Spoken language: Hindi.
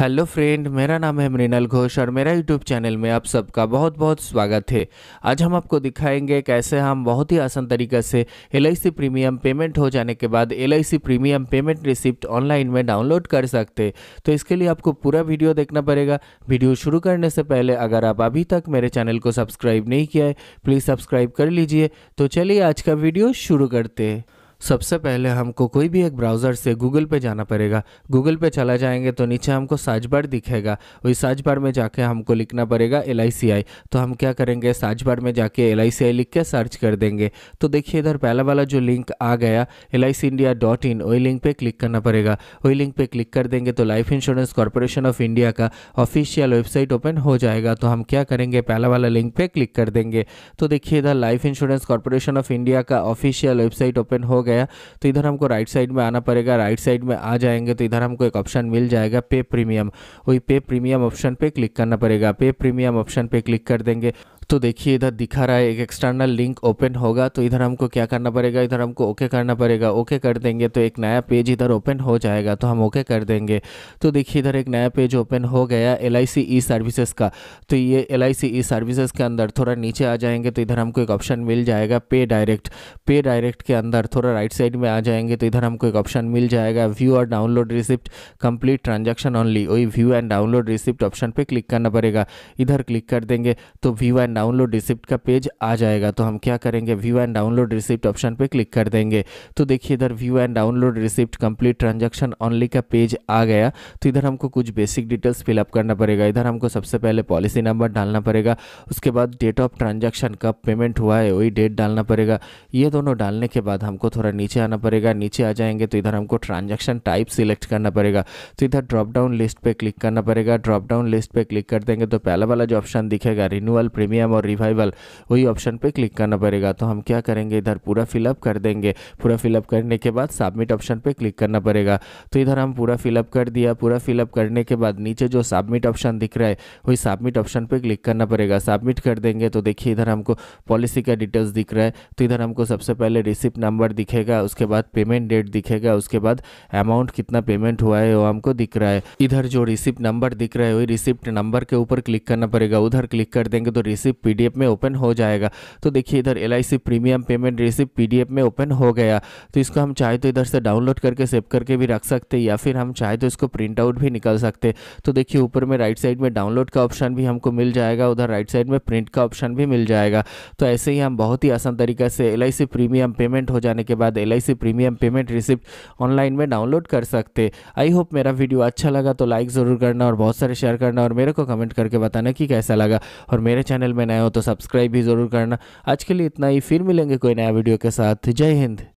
हेलो फ्रेंड मेरा नाम है मृणाल घोष और मेरा यूट्यूब चैनल में आप सबका बहुत बहुत स्वागत है आज हम आपको दिखाएंगे कैसे हम बहुत ही आसान तरीके से एल प्रीमियम पेमेंट हो जाने के बाद L premium payment receipt online में डाउनलोड कर सकते तो इसके लिए आपको पूरा वीडियो देखना पड़ेगा वीडियो शुरू करने से पहले अगर आप अभी तक मेरे चैनल को सब्सक्राइब नहीं किया है प्लीज़ सब्सक्राइब कर लीजिए तो चलिए आज का वीडियो शुरू करते हैं सबसे पहले हमको कोई भी एक ब्राउज़र से गूगल पे जाना पड़ेगा गूगल पे चला जाएंगे तो नीचे हमको साजबार बार दिखेगा वही साजबार बार में जाके हमको लिखना पड़ेगा एल तो हम क्या करेंगे साजबार बार में जाके एल लिख के सर्च कर देंगे तो देखिए इधर पहला वाला जो लिंक आ गया एल इंडिया डॉट इन वही लिंक पर क्लिक करना पड़ेगा वही लिंक पर क्लिक कर देंगे तो Life Insurance Corporation of India का ऑफिशियल वेबसाइट ओपन हो जाएगा तो हम क्या करेंगे पहला वाला लिंक पर क्लिक कर देंगे तो देखिए इधर Life Insurance Corporation of India का ऑफिशियल वेबसाइट ओपन हो गया गया तो इधर हमको राइट साइड में आना पड़ेगा राइट साइड में आ जाएंगे तो इधर हमको एक ऑप्शन मिल जाएगा पे प्रीमियम वही पे प्रीमियम ऑप्शन पे क्लिक करना पड़ेगा पे प्रीमियम ऑप्शन पे क्लिक कर देंगे तो देखिए इधर दिखा रहा है एक एक्सटर्नल लिंक ओपन होगा तो इधर हमको क्या करना पड़ेगा इधर हमको ओके करना पड़ेगा ओके कर देंगे तो एक नया पेज इधर ओपन हो जाएगा तो हम ओके कर देंगे तो देखिए इधर एक नया पेज ओपन हो गया L I C E services का तो ये L I C E services के अंदर थोड़ा नीचे आ जाएंगे तो इधर हमको एक ऑप्शन मिल जाएगा पे डायरेक्ट पे डायरेक्ट के अंदर थोड़ा राइट साइड में आ जाएंगे तो इधर हमको एक ऑप्शन मिल जाएगा व्यू और download receipt complete transaction only वही view and download receipt option पर क्लिक करना पड़ेगा इधर क्लिक कर देंगे तो व्यू एंड डाउनलोड रिसिप्ट का पेज आ जाएगा तो हम क्या करेंगे view and download receipt option पर क्लिक कर देंगे तो देखिए इधर view and download receipt complete transaction only का पेज आ गया तो इधर हमको कुछ बेसिक डिटेल्स फिलअप करना पड़ेगा इधर हमको सबसे पहले पॉलिसी नंबर डालना पड़ेगा उसके बाद डेट ऑफ ट्रांजेक्शन कब पेमेंट हुआ है वही डेट डालना पड़ेगा ये दोनों डालने के बाद हमको थोड़ा नीचे आना पड़ेगा नीचे आ जाएंगे तो इधर हमको ट्रांजेक्शन टाइप सिलेक्ट करना पड़ेगा तो इधर ड्रॉप डाउन लिस्ट पे क्लिक करना पड़ेगा ड्रॉप डाउन लिस्ट पे क्लिक कर देंगे तो पहला वाला जो ऑप्शन दिखेगा रिन्यूअल प्रीमियम प्रीमियम और रिवाइवल वही ऑप्शन पे क्लिक करना पड़ेगा तो हम क्या करेंगे इधर पूरा फिलअप कर देंगे पूरा फिलअप करने के बाद सबमिट ऑप्शन पे क्लिक करना पड़ेगा तो इधर हम पूरा फिलअप कर दिया पूरा फिलअप करने के बाद नीचे जो सबमिट ऑप्शन दिख रहा है वही सबमिट ऑप्शन पर क्लिक करना पड़ेगा सबमिट कर देंगे तो देखिए इधर हमको पॉलिसी का डिटेल्स दिख रहा है तो इधर हमको सबसे पहले रिसिप्ट नंबर दिखेगा उसके बाद पेमेंट डेट दिखेगा उसके बाद अमाउंट कितना पेमेंट हुआ है वो हमको दिख रहा है इधर जो रिसिप्ट नंबर दिख रहा है वही रिसिप्ट नंबर के ऊपर क्लिक करना पड़ेगा उधर क्लिक कर देंगे तो रिसिप्ट रिसिप पी में ओपन हो जाएगा तो देखिए इधर L premium payment receipt P में ओपन हो गया तो इसको हम चाहे तो इधर से डाउनलोड करके सेव करके भी रख सकते या फिर हम चाहे तो इसको प्रिंट आउट भी निकल सकते तो देखिए ऊपर में राइट साइड में डाउनलोड का ऑप्शन भी हमको मिल जाएगा उधर राइट साइड में प्रिंट का ऑप्शन भी मिल जाएगा तो ऐसे ही हम बहुत ही आसान तरीके से एल प्रीमियम पेमेंट हो जाने के बाद L premium payment receipt online में डाउनलोड कर सकते आई होप मेरा वीडियो अच्छा लगा तो लाइक ज़रूर करना और बहुत सारे शेयर करना और मेरे को कमेंट करके बताना कि कैसा लगा और मेरे चैनल में में नए हो तो सब्सक्राइब भी ज़रूर करना आज के लिए इतना ही फिर मिलेंगे कोई नया वीडियो के साथ जय हिंद